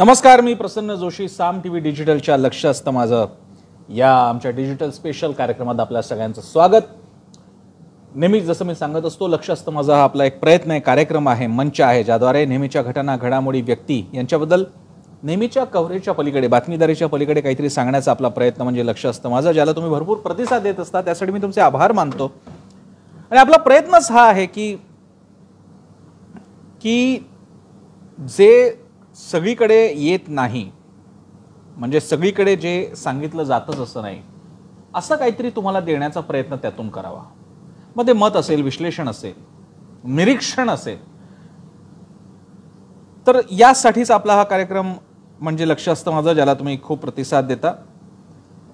नमस्कार मी Prasanna Joshi Saam T V डिजिटलच्या लक्ष असतं माझं या आमच्या डिजिटल स्पेशल कार्यक्रमात आपल्या सगळ्यांचं स्वागत नेहमीच जसं मी सांगत असतो लक्ष असतं माझा हा आपला एक प्रयत्न आहे कार्यक्रम आहे मंच आहे ज्याद्वारे नेहमीच्या घटना घडामोडी व्यक्ती यांच्याबद्दल नेहमीच्या कव्हरेजच्या पलीकडे बातमीदारीच्या पलीकडे काहीतरी सांगण्याचा आपला प्रयत्न म्हणजे लक्ष असतं माझं ज्याला तुम्ही भरपूर प्रतिसाद देत असता त्यासाठी मी तुमचे आभार मानतो आणि आपला प्रयत्नच हा आहे की की जे सगळीकडे येत नाही म्हणजे सगळीकडे जे सांगितलं जातच असं नाही असं काहीतरी तुम्हाला देण्याचा प्रयत्न त्यातून करावा मग ते मत असेल विश्लेषण असेल निरीक्षण असेल तर यासाठीच आपला हा कार्यक्रम म्हणजे लक्ष असतं माझं ज्याला तुम्ही खूप प्रतिसाद देता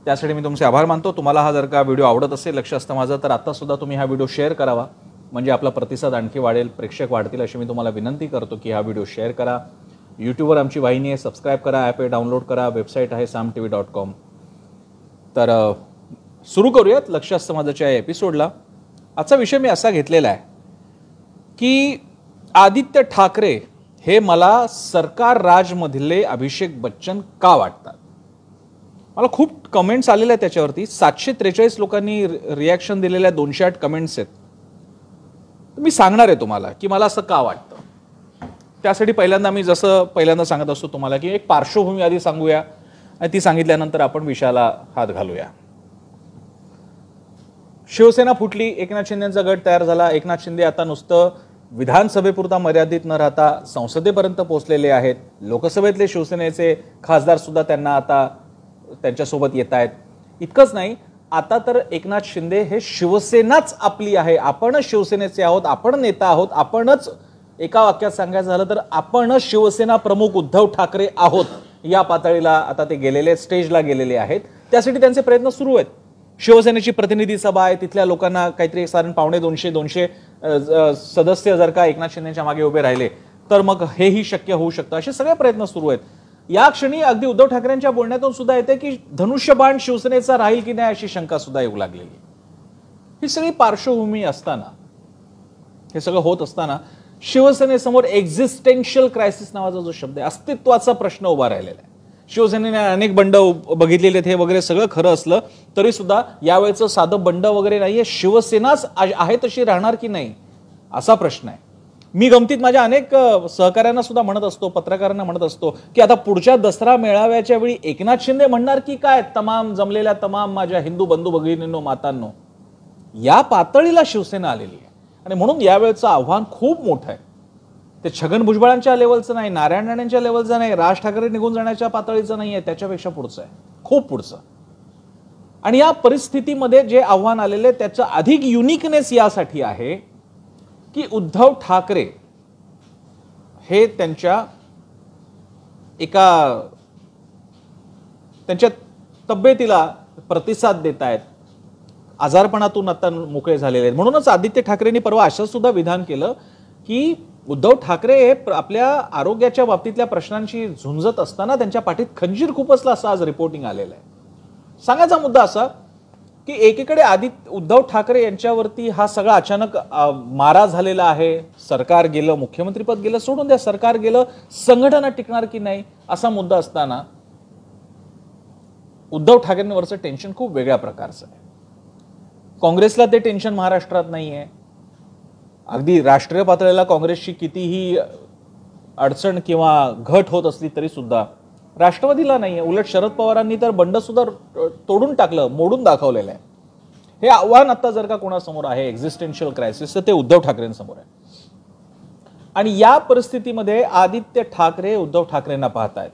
त्यासाठी मी तुमचे आभार मानतो तुम्हाला हा जर का व्हिडिओ आवडत असेल लक्ष असतं माझं तर आत्तासुद्धा तुम्ही हा व्हिडिओ शेअर करावा म्हणजे आपला प्रतिसाद आणखी वाढेल प्रेक्षक वाढतील अशी मी तुम्हाला विनंती करतो की हा व्हिडिओ शेअर करा यूट्यूबवर आमची वाहिनी आहे सबस्क्राईब करा ॲप आहे डाउनलोड करा वेबसाईट आहे Saam T V dot com तर सुरू करूयात लक्षात समाजाच्या या एपिसोडला आजचा विषय मी असा घेतलेला आहे की आदित्य ठाकरे हे मला सरकार राजमधले अभिषेक बच्चन का वाटतात मला खूप कमेंट्स आलेल्या आहेत त्याच्यावरती सातशे त्रेचाळीस लोकांनी रिॲक्शन दिलेल्या दोनशे आठ कमेंट्स आहेत मी सांगणार आहे तुम्हाला की मला असं का वाटतं त्यासाठी पहिल्यांदा आम्ही जसं पहिल्यांदा सांगत असतो तुम्हाला की एक पार्श्वभूमी आधी सांगूया आणि ती सांगितल्यानंतर आपण विषयाला हात घालूया शिवसेना फुटली एकनाथ शिंदेचा गट तयार झाला एकनाथ शिंदे आता नुसतं विधानसभेपुरता मर्यादित न राहता संसदेपर्यंत पोहोचलेले आहेत लोकसभेतले शिवसेनेचे खासदार सुद्धा त्यांना आता त्यांच्यासोबत येत आहेत इतकंच नाही आता तर एकनाथ शिंदे हे शिवसेनाच आपली आहे आपणच शिवसेनेचे आहोत आपण नेता आहोत आपणच एका वाक्यात सांगायचं झालं तर आपण शिवसेना प्रमुख उद्धव ठाकरे आहोत या पातळीला आता ते गेलेले स्टेजला गेलेले आहेत त्यासाठी त्यांचे प्रयत्न सुरू आहेत शिवसेनेची प्रतिनिधी सभा आहे तिथल्या लोकांना काहीतरी साधारण पावणे दोनशे दोनशे सदस्य जर का एकनाथ शिंदेच्या मागे उभे राहिले तर मग हेही शक्य होऊ शकतं असे सगळे प्रयत्न सुरू आहेत या क्षणी अगदी उद्धव ठाकरेंच्या बोलण्यातून सुद्धा येते की धनुष्यबाण शिवसेनेचा राहील की नाही अशी शंका सुद्धा येऊ लागलेली ही सगळी पार्श्वभूमी असताना हे सगळं होत असताना शिवसेनेसमोर एक्झिस्टेन्शियल क्रायसिस नावाचा जो शब्द आहे अस्तित्वाचा प्रश्न उभा राहिलेला आहे शिवसेनेने अनेक बंड बघितलेले हे वगैरे सगळं खरं असलं तरी सुद्धा यावेळेचं साधं बंड वगैरे नाही आहे शिवसेनाच आहे तशी राहणार की नाही असा प्रश्न आहे मी गमतीत माझ्या अनेक सहकाऱ्यांना सुद्धा म्हणत असतो पत्रकारांना म्हणत असतो की आता पुढच्या दसरा मेळाव्याच्या वेळी एकनाथ शिंदे म्हणणार की काय तमाम जमलेल्या तमाम माझ्या हिंदू बंधू भगिनींनो मातांनो या पातळीला शिवसेना आलेली आहे आणि म्हणून यावेळचं आव्हान खूप मोठं आहे ते छगन भुजबळांच्या लेवलचं नाही नारायण राणेंच्या लेवलचं नाही राज ठाकरे निघून जाण्याच्या पातळीचं नाही आहे त्याच्यापेक्षा पुढचं आहे खूप पुढचं आणि या परिस्थितीमध्ये जे आव्हान आलेलं आहे त्याचं अधिक युनिकनेस यासाठी आहे की उद्धव ठाकरे हे त्यांच्या एका त्यांच्या तब्येतीला प्रतिसाद देत आहेत आजारपणातून आता मोकळे झालेले आहेत म्हणूनच आदित्य ठाकरेंनी परवा असं सुद्धा विधान केलं की उद्धव ठाकरे हे आपल्या आरोग्याच्या बाबतीतल्या प्रश्नांशी झुंजत असताना त्यांच्या पाठीत खंजीर खुपसला असं आज रिपोर्टिंग आलेलं आहे सांगायचा मुद्दा असा की एकीकडे आदित्य उद्धव ठाकरे यांच्यावरती हा सगळा अचानक मारा झालेला आहे सरकार गेलं मुख्यमंत्रीपद गेलं सोडून द्या सरकार गेलं संघटना टिकणार की नाही असा मुद्दा असताना उद्धव ठाकरेंवरचं टेन्शन खूप वेगळ्या प्रकारचं आहे काँग्रेसला ते टेन्शन महाराष्ट्रात नाही आहे अगदी राष्ट्रीय पातळीला काँग्रेसची कितीही अडचण किंवा घट होत असली तरी सुद्धा राष्ट्रवादीला नाही आहे उलट शरद पवारांनी तर बंड सुद्धा तोडून टाकलं मोडून दाखवलेलं आहे हे आव्हान आता जर का कोणासमोर आहे एक्झिस्टेन्शियल क्रायसिस तर ते उद्धव ठाकरेंसमोर आहे आणि या परिस्थितीमध्ये आदित्य ठाकरे उद्धव ठाकरेंना पाहतायत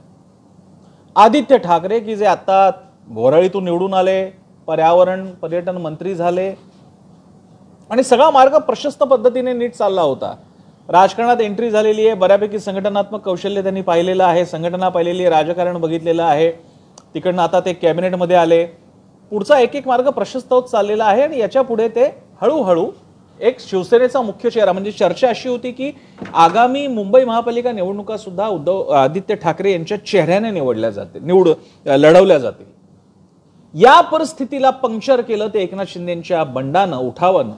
आदित्य ठाकरे की जे आता भोराळीतून निवडून आले पर्यावरण पर्यटन मंत्री झाले आणि सगळा मार्ग प्रशस्त पद्धतीने नीट चालला होता राजकारणात एंट्री झालेली आहे बऱ्यापैकी संघटनात्मक कौशल्य त्यांनी पाहिलेलं आहे संघटना पाहिलेली आहे राजकारण बघितलेलं आहे तिकडनं आता ते कॅबिनेटमध्ये आले पुढचा एक एक मार्ग प्रशस्त होत चाललेला आहे आणि याच्या पुढे ते हळूहळू एक शिवसेनेचा मुख्य चेहरा म्हणजे चर्चा अशी होती की आगामी मुंबई महापालिका निवडणुका सुद्धा उद्धव आदित्य ठाकरे यांच्या चेहऱ्याने निवडल्या जाते निवड लढवल्या जातील या परिस्थितीला पंक्चर केलं ते एकनाथ शिंदेच्या बंडानं उठावानं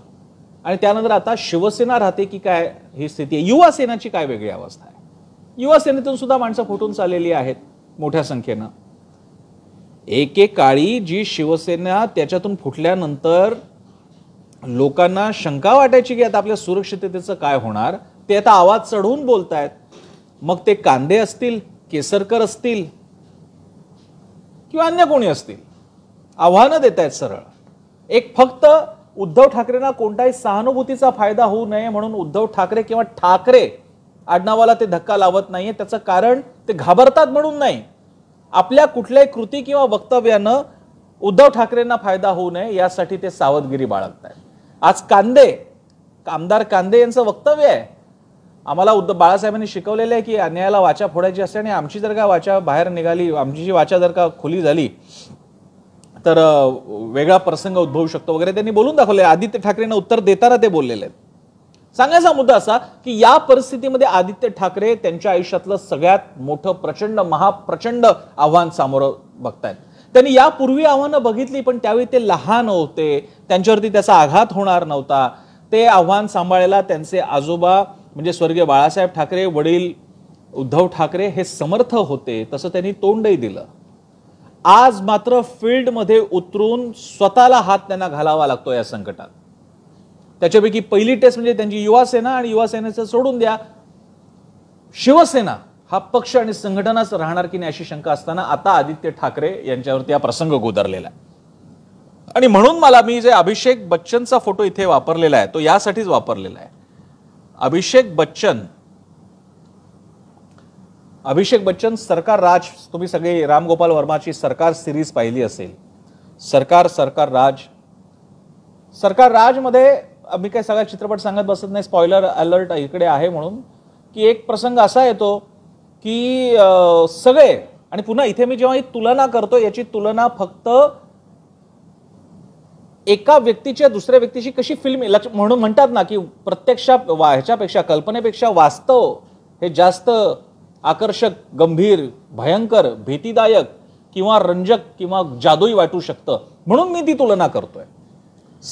आणि त्यानंतर आता शिवसेना राहते की काय ही स्थिती आहे युवा काय वेगळी अवस्था आहे युवा सेनेतून सुद्धा माणसं फुटून चाललेली आहेत मोठ्या संख्येनं एकेकाळी जी शिवसेना त्याच्यातून फुटल्यानंतर लोकांना शंका वाटायची की आता आपल्या सुरक्षिततेचं काय होणार ते आता आवाज चढवून आहेत मग ते कांदे असतील केसरकर असतील किंवा अन्य कोणी असतील आव्हानं देत आहेत सरळ एक फक्त उद्धव ठाकरेंना कोणताही सहानुभूतीचा फायदा होऊ नये म्हणून उद्धव ठाकरे किंवा ठाकरे आडनावाला ते धक्का लावत नाहीये त्याचं कारण ते घाबरतात म्हणून नाही आपल्या कुठल्याही कृती किंवा वक्तव्यानं उद्धव ठाकरेंना फायदा होऊ नये यासाठी ते सावधगिरी बाळगत आहेत आज कांदे आमदार कांदे यांचं वक्तव्य आहे आम्हाला उद्धव बाळासाहेबांनी शिकवलेलं आहे की अन्यायाला वाचा फोडायची असते आणि आमची जर का वाचा बाहेर निघाली आमची जी वाचा जर का खुली झाली तर वेगळा प्रसंग उद्भवू शकतो वगैरे त्यांनी बोलून दाखवले आदित्य ठाकरेंना उत्तर देताना ते बोललेले आहेत सांगायचा मुद्दा असा की या परिस्थितीमध्ये आदित्य ठाकरे त्यांच्या आयुष्यातलं सगळ्यात मोठं प्रचंड महाप्रचंड आव्हान सामोरं बघतायत त्यांनी यापूर्वी आव्हानं बघितली पण त्यावेळी ते लहान होते त्यांच्यावरती त्याचा आघात होणार नव्हता ते आव्हान सांभाळायला त्यांचे आजोबा म्हणजे स्वर्गीय बाळासाहेब ठाकरे वडील उद्धव ठाकरे हे समर्थ होते तसं त्यांनी तोंडही दिलं आज मात्र फील्डमध्ये उतरून स्वतःला हात त्यांना घालावा लागतो या संकटात त्याच्यापैकी पहिली टेस्ट म्हणजे त्यांची युवासेना आणि युवासेनेचं सोडून द्या शिवसेना हा पक्ष आणि संघटनाच राहणार की नाही अशी शंका असताना आता आदित्य ठाकरे यांच्यावरती हा प्रसंग गोदरलेला आहे आणि म्हणून मला मी जे अभिषेक बच्चनचा फोटो इथे वापरलेला आहे तो यासाठीच वापरलेला आहे अभिषेक बच्चन अभिषेक बच्चन सरकार राज तुम्ही सगळे रामगोपाल वर्माची सरकार सिरीज पाहिली असेल सरकार सरकार राज सरकार राजमध्ये मी काही सगळा चित्रपट सांगत बसत नाही स्पॉइलर अलर्ट इकडे आहे म्हणून की एक प्रसंग असा येतो की सगळे आणि पुन्हा इथे मी जेव्हा ही तुलना करतो याची तुलना फक्त एका व्यक्तीच्या दुसऱ्या व्यक्तीशी कशी फिल्म म्हणून म्हणतात ना की प्रत्यक्षा ह्याच्यापेक्षा कल्पनेपेक्षा वास्तव हे जास्त आकर्षक गंभीर भयंकर भीतीदायक किंवा रंजक किंवा जादूई वाटू शकतं म्हणून मी ती तुलना करतोय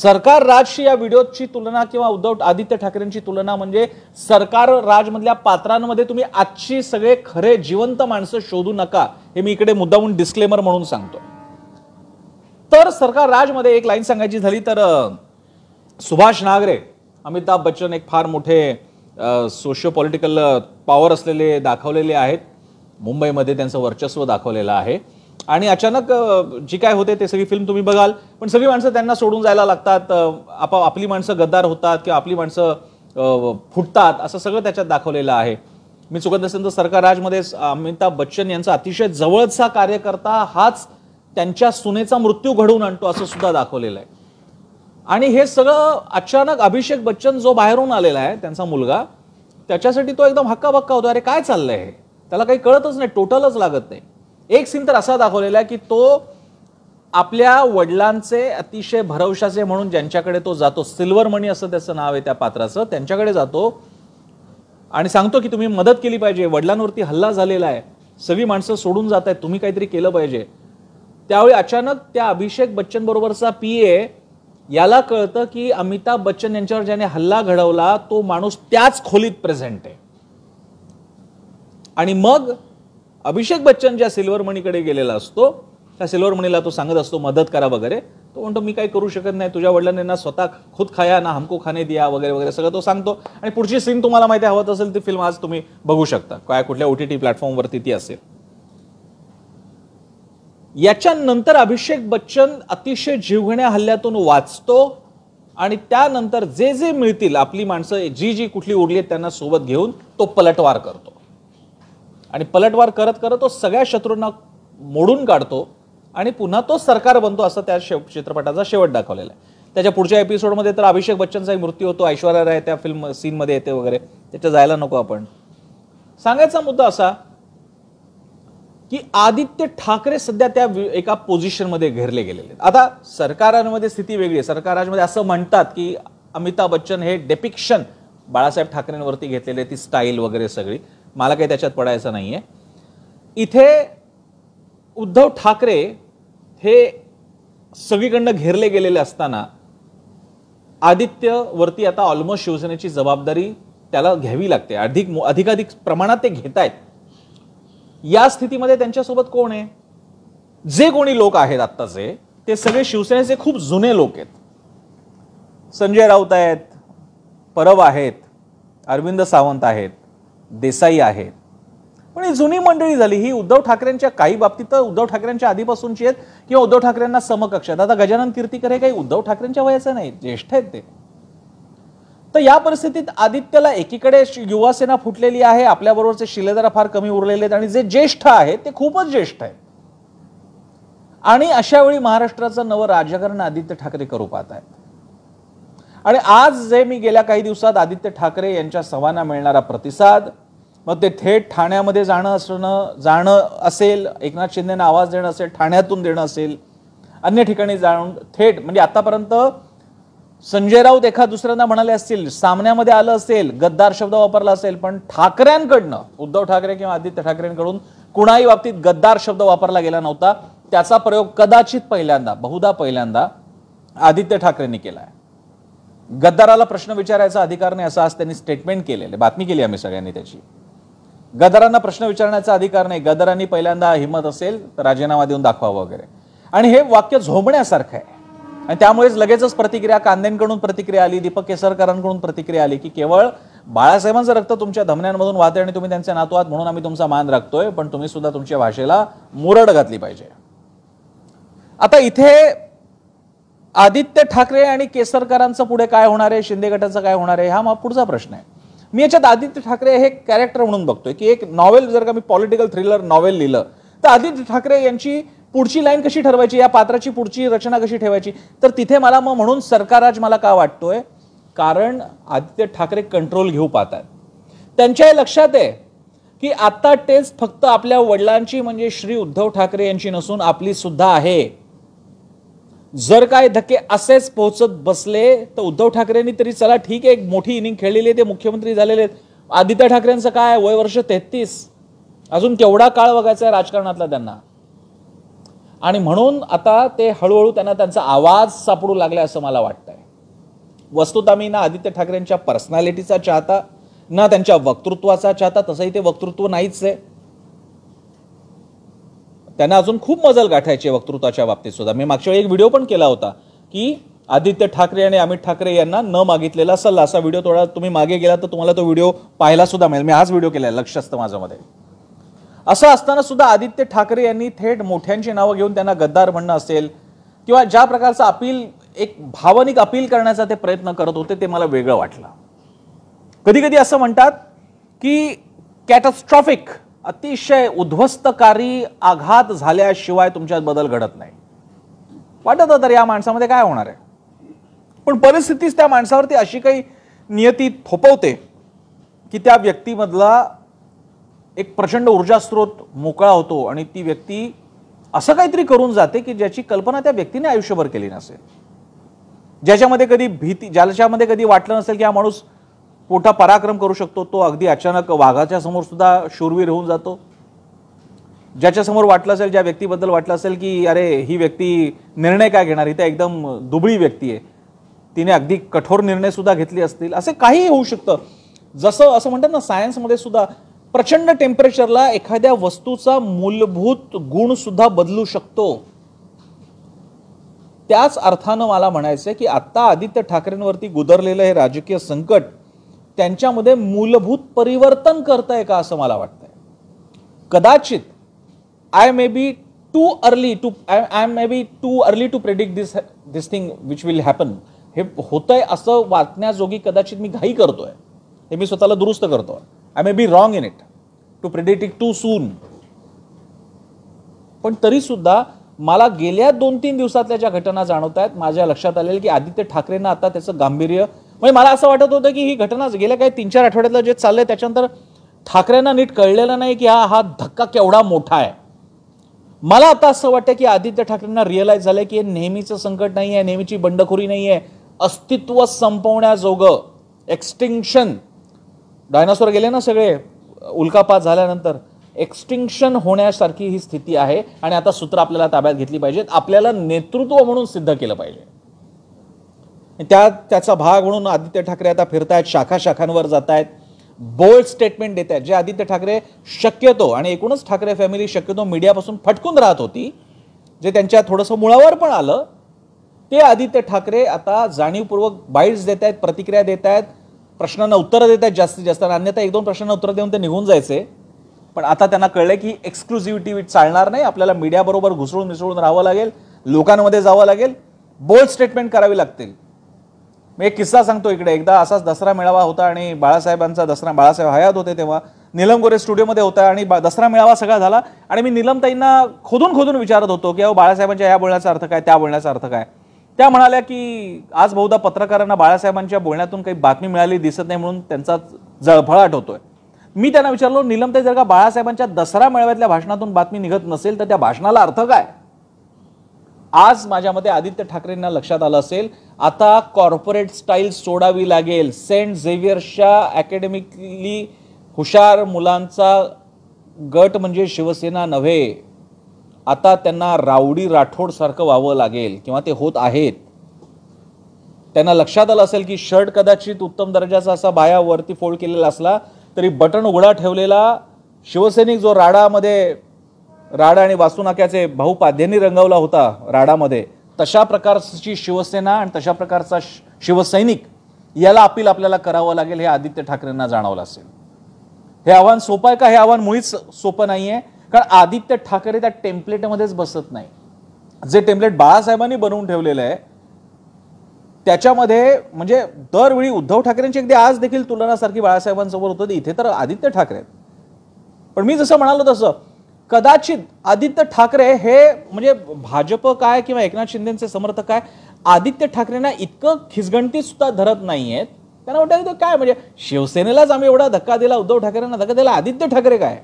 सरकार राजशी या व्हिडिओची तुलना किंवा उद्धव आदित्य ठाकरेंची तुलना म्हणजे सरकार राजमधल्या पात्रांमध्ये तुम्ही आजची सगळे खरे जिवंत माणसं शोधू नका हे मी इकडे मुद्दाहून डिस्क्लेमर म्हणून सांगतो तर सरकार राजमध्ये एक लाईन सांगायची झाली तर सुभाष नागरे अमिताभ बच्चन एक फार मोठे सोशो पॉलिटिकल पॉवर असलेले दाखवलेले आहेत मुंबईमध्ये त्यांचं वर्चस्व दाखवलेलं आहे आणि अचानक जी काय होते ते सगळी फिल्म तुम्ही बघाल पण सगळी माणसं त्यांना सोडून जायला लागतात आप आपली माणसं गद्दार होतात किंवा आपली माणसं फुटतात असं सगळं त्याच्यात दाखवलेलं आहे मी चुकत नसेल तर सरकार राजमध्ये अमिताभ बच्चन यांचा अतिशय जवळचा कार्यकर्ता हाच त्यांच्या सुनेचा मृत्यू घडवून आणतो असं सुद्धा दाखवलेलं आहे आणि हे सगळं अचानक अभिषेक बच्चन जो बाहेरून आलेला आहे त्यांचा मुलगा त्याच्यासाठी तो एकदम हक्काबक्का होतो अरे काय चाललंय हे त्याला काही कळतच नाही टोटलच लागत नाही एक सीन तर असा दाखवलेला आहे की तो आपल्या वडिलांचे अतिशय भरवशाचे म्हणून ज्यांच्याकडे तो जातो सिल्वर मणी असं त्याचं नाव आहे त्या पात्राचं त्यांच्याकडे जातो आणि सांगतो की तुम्ही मदत केली पाहिजे वडिलांवरती हल्ला झालेला आहे सगळी माणसं सोडून जात आहेत तुम्ही काहीतरी केलं पाहिजे त्यावेळी अचानक त्या अभिषेक बच्चन बरोबरचा पी ए याला कळतं की अमिताभ बच्चन यांच्यावर ज्याने हल्ला घडवला तो माणूस त्याच खोलीत प्रेझेंट आहे आणि मग अभिषेक बच्चन ज्या सिल्वर सिल्वरमणीकडे गेलेला असतो त्या सिल्वर सिल्वरमणीला तो सांगत असतो मदत करा वगैरे तो म्हणतो मी काही करू शकत नाही तुझ्या वडिलांनी स्वतः खुद खाया ना हमको खाने दिया वगैरे वगैरे सगळं तो सांगतो आणि पुढची सीन तुम्हाला माहिती हवत असेल ती फिल्म आज तुम्ही बघू शकता काय कुठल्या ओ टी टी प्लॅटफॉर्मवरती ती असेल याच्यानंतर अभिषेक बच्चन अतिशय जीवघण्या हल्ल्यातून वाचतो आणि त्यानंतर जे जे मिळतील आपली माणसं जी जी कुठली उरली आहेत त्यांना सोबत घेऊन तो पलटवार करतो आणि पलटवार करत करत तो सगळ्या शत्रूंना मोडून काढतो आणि पुन्हा तो सरकार बनतो असं त्या शेव चित्रपटाचा शेवट दाखवलेला आहे त्याच्या पुढच्या एपिसोडमध्ये तर अभिषेक बच्चनचाही मृत्यू होतो ऐश्वर्या राय त्या फिल्म सीनमध्ये येते वगैरे त्याच्या जायला नको आपण सांगायचा मुद्दा असा की आदित्य ठाकरे सध्या त्या एका पोझिशनमध्ये घेरले गेलेले आता सरकारांमध्ये स्थिती वेगळी आहे सरकारांमध्ये असं म्हणतात की अमिताभ बच्चन हे डेपिक्शन बाळासाहेब ठाकरेंवरती घेतलेले ती स्टाईल वगैरे सगळी मला काही त्याच्यात पडायचं नाही आहे इथे उद्धव ठाकरे हे सगळीकडनं घेरले गेलेले असताना आदित्यवरती आता ऑलमोस्ट शिवसेनेची जबाबदारी त्याला घ्यावी लागते अधिक अधिकाधिक प्रमाणात ते घेत आहेत या स्थितीमध्ये त्यांच्यासोबत कोण आहे जे कोणी लोक आहेत आत्ताचे ते सगळे शिवसेनेचे खूप जुने लोक आहेत संजय राऊत आहेत परब आहेत अरविंद सावंत आहेत देसाई आहेत पण ही जुनी मंडळी झाली ही उद्धव ठाकरेंच्या काही बाबतीत तर उद्धव ठाकरेंच्या आधीपासूनची आहेत किंवा उद्धव ठाकरेंना समकक्ष आहेत आता गजानन कीर्तीकर हे काही उद्धव ठाकरेंच्या वयाचं नाही ज्येष्ठ आहेत ते तर या परिस्थितीत आदित्यला एकीकडे युवासेना फुटलेली आहे आपल्याबरोबरचे शिलेदार फार कमी उरलेले आहेत आणि जे ज्येष्ठ आहेत ते खूपच ज्येष्ठ आहेत आणि अशा वेळी महाराष्ट्राचं नवं राजकारण आदित्य ठाकरे करू पाहत आहेत आणि आज जे मी गेल्या काही दिवसात आदित्य ठाकरे यांच्या सवाना मिळणारा प्रतिसाद मग ते थेट ठाण्यामध्ये जाणं असणं जाणं असेल एकनाथ शिंदेना आवाज देणं असेल ठाण्यातून देणं असेल अन्य ठिकाणी जाऊन थेट म्हणजे आतापर्यंत संजय राऊत एखाद्या दुसऱ्यांना म्हणाले असतील सामन्यामध्ये आलं असेल गद्दार शब्द वापरला असेल पण ठाकरेंकडनं उद्धव ठाकरे किंवा आदित्य ठाकरेंकडून कुणाही बाबतीत गद्दार शब्द वापरला गेला नव्हता त्याचा प्रयोग कदाचित पहिल्यांदा बहुधा पहिल्यांदा आदित्य ठाकरेंनी केला आहे गद्दाराला प्रश्न विचारायचा अधिकार नाही असं आज त्यांनी स्टेटमेंट केलेलं बातमी केली आम्ही सगळ्यांनी त्याची गदारांना प्रश्न विचारण्याचा अधिकार नाही गदारांनी पहिल्यांदा हिंमत असेल तर राजीनामा देऊन दाखवावं वगैरे आणि हे वाक्य झोंबण्यासारखं आहे आणि त्यामुळेच लगेचच प्रतिक्रिया कांदेंकडून प्रतिक्रिया आली दीपक केसरकरांकडून प्रतिक्रिया आली की केवळ बाळासाहेबांचं रक्त तुमच्या धमन्यांमधून वाहते आणि तुम्ही त्यांचे नातू आहात म्हणून आम्ही तुमचा मान राखतोय पण तुम्ही सुद्धा तुमच्या भाषेला मुरड घातली पाहिजे आता इथे आदित्य ठाकरे आणि केसरकरांचं पुढे काय होणार आहे शिंदे गटाचं काय होणार आहे हा पुढचा प्रश्न आहे मी याच्यात आदित्य ठाकरे हे कॅरेक्टर म्हणून बघतोय की एक नॉव्हेल जर का मी पॉलिटिकल थ्रिलर नॉव्हेल लिहिलं तर आदित्य ठाकरे यांची पुढची लाईन कशी ठरवायची या पात्राची पुढची रचना कशी ठेवायची तर तिथे मला मग म्हणून आज मला का वाटतोय कारण आदित्य ठाकरे कंट्रोल घेऊ पाहत त्यांच्या लक्षात आहे की आत्ता टेस्ट फक्त आपल्या वडिलांची म्हणजे श्री उद्धव ठाकरे यांची नसून आपली सुद्धा आहे जर काय धक्के असेच पोहोचत बसले तर उद्धव ठाकरेंनी तरी चला ठीक आहे एक मोठी इनिंग खेळलेली आहे ते मुख्यमंत्री झालेले आहेत आदित्य ठाकरेंचं काय वय वर्ष तेहतीस अजून केवढा काळ बघायचा आहे राजकारणातला त्यांना आणि म्हणून आता ते हळूहळू त्यांना त्यांचा आवाज सापडू लागला असं मला वाटतंय आहे वस्तुता मी ना आदित्य ठाकरेंच्या पर्सनॅलिटीचा चाहता ना त्यांच्या वक्तृत्वाचा चाहता तसंही ते वक्तृत्व नाहीच आहे त्यांना अजून खूप मजल गाठायची वक्तृत्वाच्या बाबतीत सुद्धा मी मागच्या वेळी एक व्हिडिओ पण केला होता की आदित्य ठाकरे आणि अमित ठाकरे यांना न मागितलेला सल्ला असा व्हिडिओ थोडा तुम्ही मागे गेला तर तुम्हाला तो व्हिडिओ पाहायला सुद्धा मिळेल मी आज व्हिडिओ केला लक्ष असतं माझ्यामध्ये असं असताना सुद्धा आदित्य ठाकरे यांनी थेट मोठ्यांची नावं घेऊन त्यांना गद्दार म्हणणं असेल किंवा ज्या प्रकारचं अपील एक भावनिक अपील करण्याचा ते प्रयत्न करत होते ते मला वेगळं वाटलं कधी कधी असं म्हणतात की कॅटस्ट्रॉफिक अतिशय उद्ध्वस्तकारी आघात झाल्याशिवाय तुमच्यात बदल घडत नाही वाटत तर या माणसामध्ये काय होणार आहे पण परिस्थितीच त्या माणसावरती अशी काही नियती थोपवते की त्या व्यक्तीमधला एक प्रचंड ऊर्जा स्त्रोत मोकळा होतो आणि ती व्यक्ती असं काहीतरी करून जाते की ज्याची कल्पना त्या व्यक्तीने आयुष्यभर केली नसेल ज्याच्यामध्ये कधी भीती ज्याच्यामध्ये कधी वाटलं नसेल की हा माणूस मोठा पराक्रम करू शकतो तो अगदी अचानक वाघाच्या समोर सुद्धा शूरवीर होऊन जातो ज्याच्यासमोर वाटलं असेल ज्या व्यक्तीबद्दल वाटलं असेल की अरे ही व्यक्ती निर्णय काय घेणार ही त्या एकदम दुबळी व्यक्ती आहे तिने अगदी कठोर निर्णय सुद्धा घेतले असतील असे काहीही होऊ शकतं जसं असं म्हणतात ना सायन्समध्ये सुद्धा प्रचंड टेम्परेचरला एखाद्या वस्तूचा मूलभूत गुण सुद्धा बदलू शकतो त्याच अर्थानं मला म्हणायचं की आत्ता आदित्य ठाकरेंवरती गुदरलेलं हे राजकीय संकट त्यांच्यामध्ये मूलभूत परिवर्तन करताय का असं मला वाटतंय कदाचित I may be too early to I I may be too early to predict this this thing which will happen हे होतंय असं वाचण्याजोगी कदाचित मी घाई करतोय हे मी स्वतःला दुरुस्त करतोय I may be wrong in it to predict it too soon पण तरीसुद्धा मला गेल्या दोन तीन दिवसातल्या ज्या घटना जाणवत आहेत माझ्या लक्षात आलेलं की आदित्य ठाकरेंना आता त्याचं गांभीर्य म्हणजे मला असं वाटत होतं की ही घटना गेल्या काही तीन चार आठवड्यातलं जे चाललंय त्याच्यानंतर ठाकरेंना नीट कळलेलं नाही की हा हा धक्का केवढा मोठा आहे मला आता असं वाटतं की आदित्य ठाकरेंना रिअलाईज झालं की हे नेहमीचं संकट नाही आहे नेहमीची बंडखोरी नाही आहे अस्तित्व संपवण्याजोगं एक्स्टिंक्शन डायनासोर गेले ना सगळे उल्कापात झाल्यानंतर एक्स्टिंक्शन होण्यासारखी ही स्थिती आहे आणि आता सूत्र आपल्याला ताब्यात घेतली पाहिजेत आपल्याला नेतृत्व म्हणून सिद्ध केलं पाहिजे त्या त्याचा भाग म्हणून आदित्य ठाकरे आता फिरतायत शाखा शाखांवर जात आहेत बोल्ड स्टेटमेंट देत आहेत जे आदित्य ठाकरे शक्यतो आणि एकूणच ठाकरे फॅमिली शक्यतो मीडियापासून फटकून राहत होती जे त्यांच्या थोडंसं मुळावर पण आलं ते आदित्य ठाकरे आता जाणीवपूर्वक बाईट्स देत आहेत प्रतिक्रिया देत आहेत प्रश्नांना उत्तरं देत आहेत जास्तीत जास्त आणि अन्यथा एक दोन प्रश्नांना उत्तरं देऊन ते निघून जायचे पण आता त्यांना कळलं की एक्सक्लुझिव्हिटी चालणार नाही आपल्याला मीडियाबरोबर घुसळून मिसळून राहावं लागेल लोकांमध्ये जावं लागेल बोल्ड स्टेटमेंट करावी लागतील मी एक किस्सा सांगतो इकडे एकदा असाच दसरा मेळावा होता आणि बाळासाहेबांचा दसरा बाळासाहेब हयात होते तेव्हा निलम गोरे स्टुडिओमध्ये होता आणि दसरा मेळावा सगळा झाला आणि मी निलमताईंना खोदून खोदून विचारत होतो की अहो बाळासाहेबांच्या या बोलण्याचा अर्थ काय त्या बोलण्याचा अर्थ काय त्या म्हणाल्या की आज बहुधा पत्रकारांना बाळासाहेबांच्या बोलण्यातून काही बातमी मिळाली दिसत नाही म्हणून त्यांचा जळफळाट होतोय मी त्यांना विचारलो निलम ते जर का बाळासाहेबांच्या दसरा मेळाव्यातल्या भाषणातून बातमी निघत नसेल तर त्या भाषणाला अर्थ काय आज माझ्या मते आदित्य ठाकरेंना लक्षात आलं असेल आता कॉर्पोरेट स्टाईल सोडावी लागेल सेंट झेवियर्सच्या अकॅडमिकली हुशार मुलांचा गट म्हणजे शिवसेना नव्हे आता त्यांना रावडी राठोडसारखं व्हावं लागेल किंवा ते होत आहेत त्यांना लक्षात आलं असेल की शर्ट कदाचित उत्तम दर्जाचा असा बायावरती फोल्ड केलेला असला तरी बटन उघडा ठेवलेला शिवसैनिक जो राडामध्ये राडा आणि वासुनाक्याचे भाऊ पाध्यांनी रंगवला होता राडामध्ये तशा प्रकारची शिवसेना आणि तशा प्रकारचा शिवसैनिक याला अपील आपल्याला करावं लागेल हे आदित्य ठाकरेंना जाणवलं असेल हे आव्हान सोपं आहे का हे आव्हान मुळीच सोपं नाही आहे कारण आदित्य ठाकरे त्या टेम्पलेटमध्येच बसत नाही जे टेम्पलेट बाळासाहेबांनी बनवून ठेवलेलं आहे त्याच्यामध्ये म्हणजे दरवेळी उद्धव ठाकरेंची अगदी आज देखील तुलनासारखी बाळासाहेबांसमोर होतं इथे तर आदित्य ठाकरे पण मी जसं म्हणालो तसं कदाचित आदित्य ठाकरे हे म्हणजे भाजप काय किंवा एकनाथ शिंदेचे समर्थक काय आदित्य ठाकरेंना इतकं खिसगणतीत सुद्धा धरत आहेत त्यांना वाटतं काय म्हणजे शिवसेनेलाच आम्ही एवढा धक्का दिला उद्धव ठाकरेंना धक्का दिला आदित्य ठाकरे काय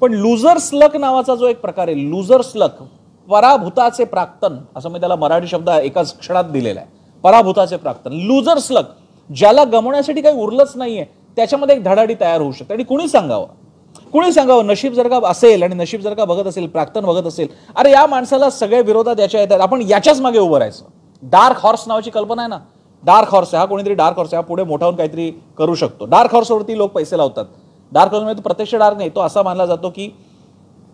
पण लुझर स्लक नावाचा जो एक प्रकार आहे लुझर स्लक पराभूताचे प्राक्तन असं मी त्याला मराठी शब्द एकाच क्षणात दिलेला आहे पराभूताचे प्राक्तन लुझर स्लक ज्याला गमवण्यासाठी काही उरलंच नाहीये त्याच्यामध्ये एक धडाडी तयार होऊ शकते आणि कुणी सांगावं कुणी सांगावं नशीब जर का असेल आणि नशीब जर का बघत असेल प्राक्तन बघत असेल अरे या माणसाला सगळे विरोधात याच्या येतात आपण याच्याच मागे उभं राहायचं डार्क हॉर्स नावाची कल्पना आहे ना डार्क हॉर्स हा कोणीतरी डार्क हॉर्स हा पुढे होऊन काहीतरी करू शकतो डार्क हॉर्सवरती लोक पैसे लावतात डार्क रोज तो प्रत्यक्ष डार्क नाही तो असा मानला जातो की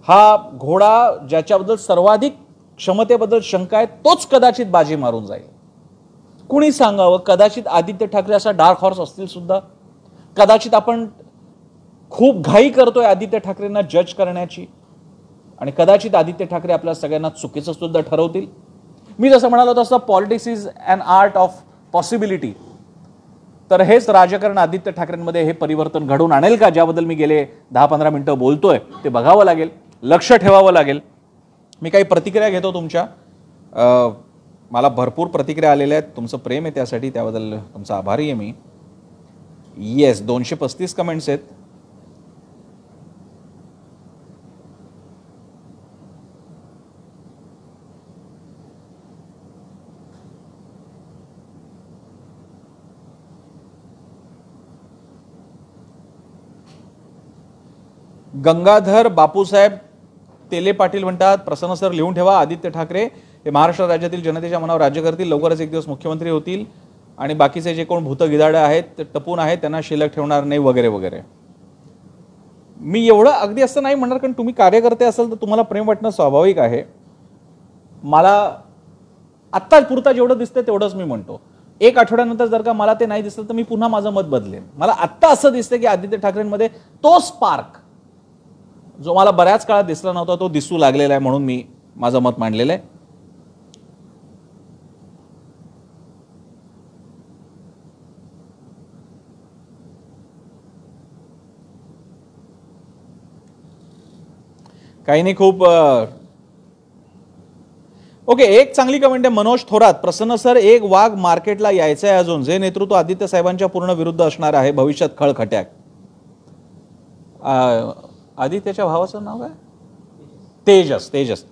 हा घोडा ज्याच्याबद्दल सर्वाधिक क्षमतेबद्दल शंका आहे तोच कदाचित बाजी मारून जाईल कुणी सांगावं कदाचित आदित्य ठाकरे असा डार्क हॉर्स असतील सुद्धा कदाचित आपण खूप घाई करतोय आदित्य ठाकरेंना जज करण्याची आणि कदाचित आदित्य ठाकरे आपल्या सगळ्यांना चुकीचं सुद्धा ठरवतील मी जसं म्हणालो तसं politics is an art of possibility तर हेच राजकारण आदित्य ठाकरेंमध्ये हे परिवर्तन घडवून आणेल का ज्याबद्दल मी गेले दहा पंधरा मिनटं बोलतोय ते बघावं लागेल लक्ष ठेवावं लागेल मी काही प्रतिक्रिया घेतो तुमच्या मला भरपूर प्रतिक्रिया आलेल्या आहेत तुमचं प्रेम आहे त्यासाठी त्याबद्दल तुमचा आभारी आहे मी येस दोनशे पस्तीस कमेंट्स आहेत गंगाधर बापूसाहेब तेले पाटील म्हणतात प्रसन्न सर लिहून ठेवा आदित्य ठाकरे हे महाराष्ट्र राज्यातील जनतेच्या मनावर राज्य करतील लवकरच एक दिवस मुख्यमंत्री होतील आणि बाकीचे जे कोण गिधाडे आहेत ते टपून आहेत त्यांना शिल्लक ठेवणार नाही वगैरे वगैरे मी एवढं अगदी असं नाही म्हणणार कारण तुम्ही कार्यकर्ते असाल तर तुम्हाला प्रेम वाटणं स्वाभाविक आहे मला आत्ता पुरता जेवढं दिसतं तेवढंच मी म्हणतो एक आठवड्यानंतर जर का मला ते नाही दिसलं तर मी पुन्हा माझं मत बदलेन मला आत्ता असं दिसतं की आदित्य ठाकरेंमध्ये तो स्पार्क जो मला बऱ्याच काळात दिसला नव्हता तो दिसू लागलेला आहे म्हणून मी माझं मत मांडलेलं आहे काही नाही खूप ओके एक चांगली कमेंट आहे मनोज थोरात प्रसन्न सर एक वाघ मार्केटला यायचं आहे अजून जे नेतृत्व आदित्य साहेबांच्या पूर्ण विरुद्ध असणार आहे भविष्यात खळखट्याक आधी त्याच्या भावाचं नाव काय तेजस तेजस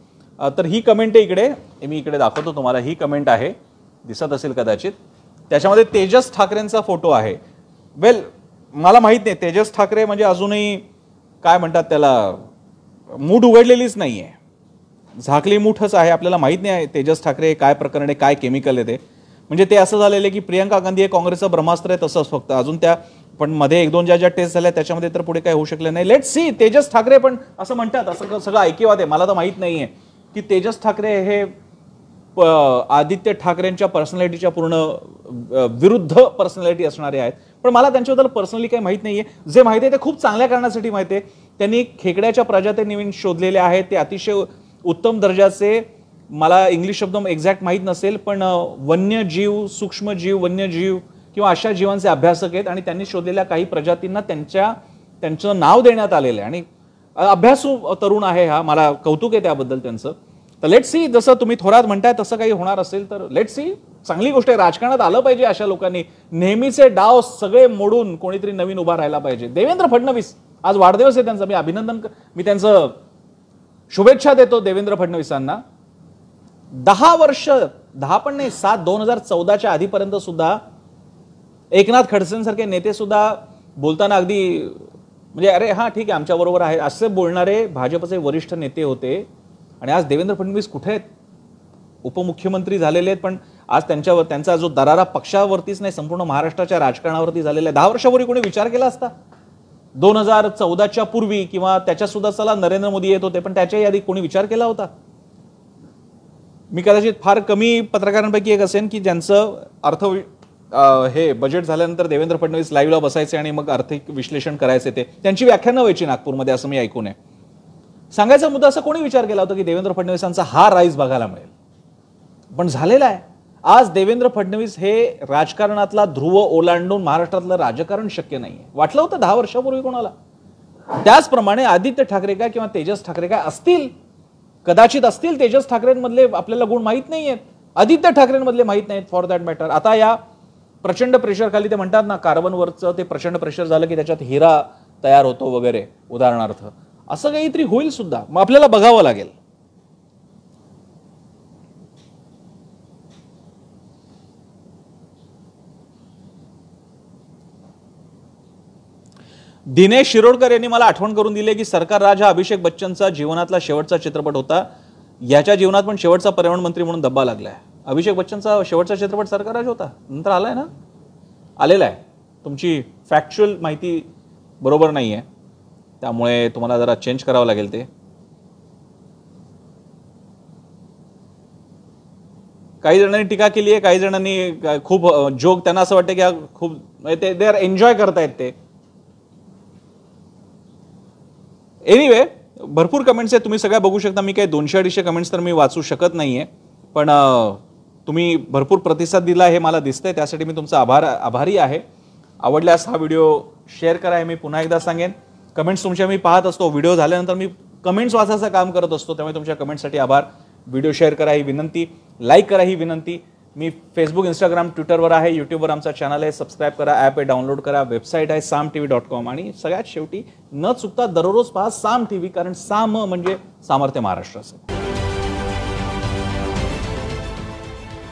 तर ही कमेंट आहे इकडे मी इकडे दाखवतो तुम्हाला ही कमेंट आहे दिसत असेल कदाचित त्याच्यामध्ये तेजस ठाकरेंचा फोटो आहे वेल मला माहीत नाही तेजस ठाकरे म्हणजे अजूनही काय म्हणतात त्याला मूठ उघडलेलीच नाही आहे झाकली मूठच आहे आपल्याला माहीत नाही आहे तेजस ठाकरे काय प्रकरणे काय केमिकल आहे ते म्हणजे ते असं झालेलं आहे की प्रियंका गांधी हे काँग्रेसचं ब्रह्मास्त्र आहे तसंच फक्त अजून त्या पण मध्ये एक दोन ज्या ज्या टेस्ट झाल्या त्याच्यामध्ये तर पुढे काय होऊ शकले नाही लेट सी तेजस ठाकरे पण असं म्हणतात असं सगळं ऐकिवाद आहे मला तर माहीत नाही आहे की तेजस ठाकरे हे आदित्य ठाकरेंच्या पर्सनॅलिटीच्या पूर्ण विरुद्ध पर्सनॅलिटी असणारे आहेत पण मला त्यांच्याबद्दल पर्सनली काही माहीत नाही आहे जे माहिती आहे ते खूप चांगल्या कारणासाठी माहिती आहे त्यांनी खेकड्याच्या प्रजाते नवीन शोधलेले आहेत ते अतिशय उत्तम दर्जाचे मला इंग्लिश शब्द एक्झॅक्ट माहीत नसेल पण वन्यजीव सूक्ष्मजीव वन्यजीव किंवा अशा जीवांचे अभ्यासक आहेत आणि त्यांनी शोधलेल्या काही प्रजातींना त्यांच्या त्यांचं नाव देण्यात आलेलं आहे आणि अभ्यासू तरुण आहे हा मला कौतुक आहे त्याबद्दल त्यांचं तर लेट सी जसं तुम्ही थोरात म्हणताय तसं काही होणार असेल तर लेट सी चांगली गोष्ट आहे राजकारणात आलं पाहिजे अशा लोकांनी नेहमीचे डाव सगळे मोडून कोणीतरी नवीन उभा राहायला पाहिजे देवेंद्र फडणवीस आज वाढदिवस आहे त्यांचा मी अभिनंदन मी त्यांचं शुभेच्छा देतो देवेंद्र फडणवीसांना दहा वर्ष दहा पण नाही सात दोन हजार चौदाच्या आधीपर्यंत सुद्धा एकनाथ खडसेंसारखे नेतेसुद्धा बोलताना अगदी म्हणजे अरे हां ठीक आहे आमच्याबरोबर आहे असे बोलणारे भाजपचे वरिष्ठ नेते होते आणि आज देवेंद्र फडणवीस कुठे आहेत उपमुख्यमंत्री झालेले आहेत पण आज त्यांच्यावर त्यांचा जो दरारा पक्षावरतीच नाही संपूर्ण महाराष्ट्राच्या राजकारणावरती झालेला आहे दहा वर्षापूर्वी कोणी विचार केला असता दोन हजार चौदाच्या पूर्वी किंवा त्याच्यासुद्धा चला नरेंद्र मोदी येत होते पण त्याच्याही आधी कोणी विचार केला होता मी कदाचित फार कमी पत्रकारांपैकी एक असेन की ज्यांचं अर्थ हे बजेट झाल्यानंतर देवेंद्र फडणवीस लाईव्हला बसायचे आणि मग आर्थिक विश्लेषण करायचे ते त्यांची व्याख्यानं व्हायची नागपूरमध्ये असं मी ऐकून आहे सांगायचा मुद्दा असा कोणी विचार केला होता की देवेंद्र फडणवीसांचा हा राईज बघायला मिळेल पण झालेला आहे आज देवेंद्र फडणवीस हे राजकारणातला ध्रुव ओलांडून महाराष्ट्रातलं राजकारण शक्य नाही वाटलं होतं दहा वर्षापूर्वी कोणाला त्याचप्रमाणे आदित्य ठाकरे काय किंवा तेजस ठाकरे काय असतील कदाचित असतील तेजस ठाकरेंमधले आपल्याला गुण माहीत नाही आहेत आदित्य ठाकरेंमधले माहीत नाहीत फॉर दॅट मॅटर आता या प्रचंड प्रेशर खाली ते म्हणतात ना कार्बनवरचं ते प्रचंड प्रेशर झालं की त्याच्यात हिरा तयार होतो वगैरे उदाहरणार्थ असं काहीतरी होईल सुद्धा मग आपल्याला बघावं लागेल दिनेश शिरोडकर यांनी मला आठवण करून दिली की सरकार राज हा अभिषेक बच्चनचा जीवनातला शेवटचा चित्रपट होता याच्या जीवनात पण शेवटचा पर्यावरण मंत्री म्हणून दब्बा लागलाय अभिषेक बच्चनचा शेवटचा चित्रपट सरकारच होता नंतर आला आहे ना आलेला आहे तुमची फॅक्च्युअल माहिती बरोबर नाही आहे त्यामुळे तुम्हाला जरा चेंज करावं लागेल ते काही जणांनी टीका केली आहे काही जणांनी खूप जोक त्यांना असं वाटतं की खूप म्हणजे ते दे आर एन्जॉय करतायत ते एनिवे भरपूर कमेंट्स आहेत तुम्ही सगळ्या बघू शकता मी काही दोनशे अडीचशे कमेंट्स तर मी वाचू शकत नाही आहे पण तुम्ही भरपूर प्रतिसाद दिला हे मला दिसतंय त्यासाठी मी तुमचा आभार आभारी आहे आवडल्यास हा व्हिडिओ शेअर करा हे मी पुन्हा एकदा सांगेन कमेंट्स तुमच्या मी पाहत असतो व्हिडिओ झाल्यानंतर मी कमेंट्स वाचायचं काम करत असतो त्यामुळे तुमच्या कमेंट्ससाठी आभार व्हिडिओ शेअर करा ही विनंती लाईक करा ही विनंती मी फेसबुक इंस्टाग्राम ट्विटरवर आहे यूट्यूबवर आमचा चॅनल आहे सबस्क्राईब करा ॲप आहे डाउनलोड करा वेबसाईट आहे Saam T V dot com आणि सगळ्यात शेवटी न चुकता दररोज पहा साम टी व्ही कारण साम म्हणजे सामर्थ्य महाराष्ट्राचं